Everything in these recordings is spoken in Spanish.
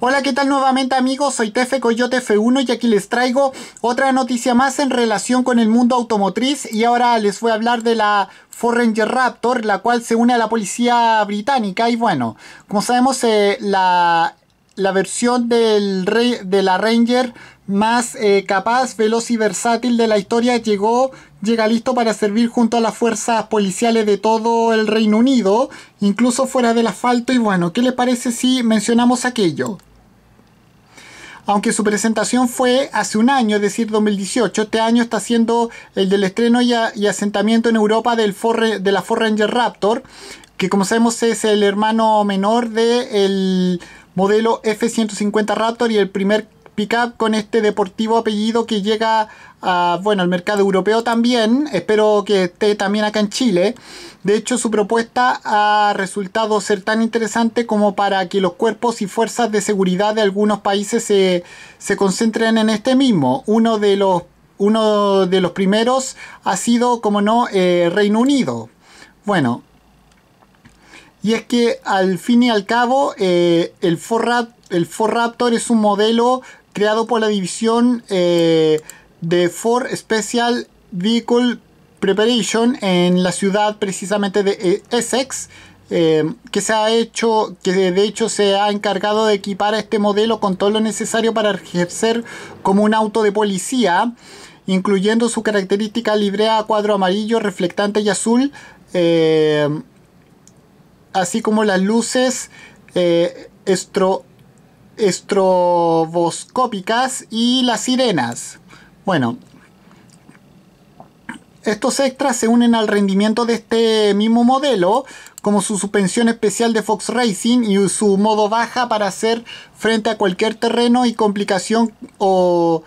Hola, ¿qué tal nuevamente amigos? Soy Tefe Coyote F1 y aquí les traigo otra noticia más en relación con el mundo automotriz y ahora les voy a hablar de la Forranger Ranger Raptor, la cual se une a la policía británica y bueno, como sabemos eh, la, versión del, de la Ranger más eh, capaz, veloz y versátil de la historia, llegó, llega listo para servir junto a las fuerzas policiales de todo el Reino Unido, incluso fuera del asfalto. Y bueno, ¿qué le parece si mencionamos aquello? Aunque su presentación fue hace un año, es decir, 2018, este año está siendo el del estreno y, asentamiento en Europa del de la Ford Raptor, que como sabemos es el hermano menor del el modelo F-150 Raptor y el primer pick con este deportivo apellido que llega a, bueno, al mercado europeo también. Espero que esté también acá en Chile. De hecho, su propuesta ha resultado ser tan interesante como para que los cuerpos y fuerzas de seguridad de algunos países se, se concentren en este mismo. Uno de los, uno de los primeros ha sido, como no, eh, Reino Unido. Bueno, y es que al fin y al cabo, eh, el, Ford, el for Raptor es un modelo creado por la división eh, de Ford Special Vehicle Preparation en la ciudad precisamente de eh, Essex, eh, que se ha hecho, que de hecho se ha encargado de equipar este modelo con todo lo necesario para ejercer como un auto de policía, incluyendo su característica librea a cuadro amarillo, reflectante y azul, así como las luces eh, estro, estroboscópicas y las sirenas. Bueno, estos extras se unen al rendimiento de este mismo modelo, como su suspensión especial de Fox Racing y su modo baja para hacer frente a cualquier terreno y complicación o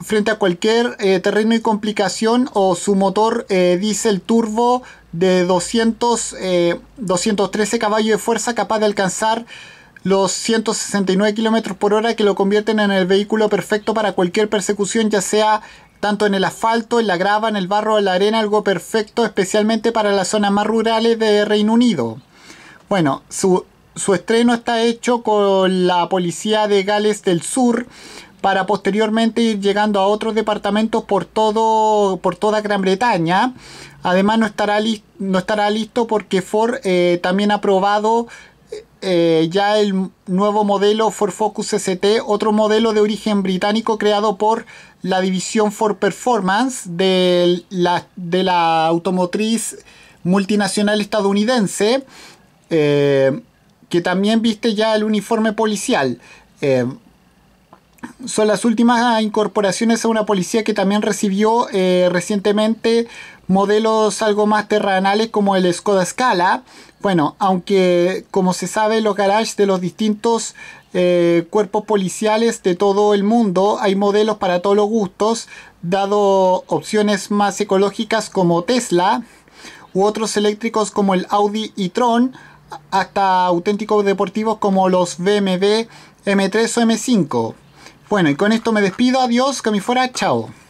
frente a cualquier eh, terreno y complicación o su motor eh, diesel turbo de 200, 213 eh, caballos de fuerza capaz de alcanzar los 169 km por hora que lo convierten en el vehículo perfecto para cualquier persecución, ya sea tanto en el asfalto, en la grava, en el barro, en la arena, algo perfecto especialmente para las zonas más rurales de Reino Unido. Bueno, su, su estreno está hecho con la policía de Gales del Sur para posteriormente ir llegando a otros departamentos por, todo, por toda Gran Bretaña. Además no estará, no estará listo porque Ford eh, también ha aprobado eh, ya el nuevo modelo Ford Focus ST, otro modelo de origen británico creado por la división Ford Performance de la, de la automotriz multinacional estadounidense, eh, que también viste ya el uniforme policial. Eh, son las últimas incorporaciones a una policía que también recibió eh, recientemente modelos algo más terrenales como el Skoda Scala. Bueno, aunque como se sabe, los garages de los distintos eh, cuerpos policiales de todo el mundo hay modelos para todos los gustos, dado opciones más ecológicas como Tesla u otros eléctricos como el Audi y Tron, hasta auténticos deportivos como los BMW M3 o M5. Bueno, y con esto me despido. Adiós, que mi fuera. Chao.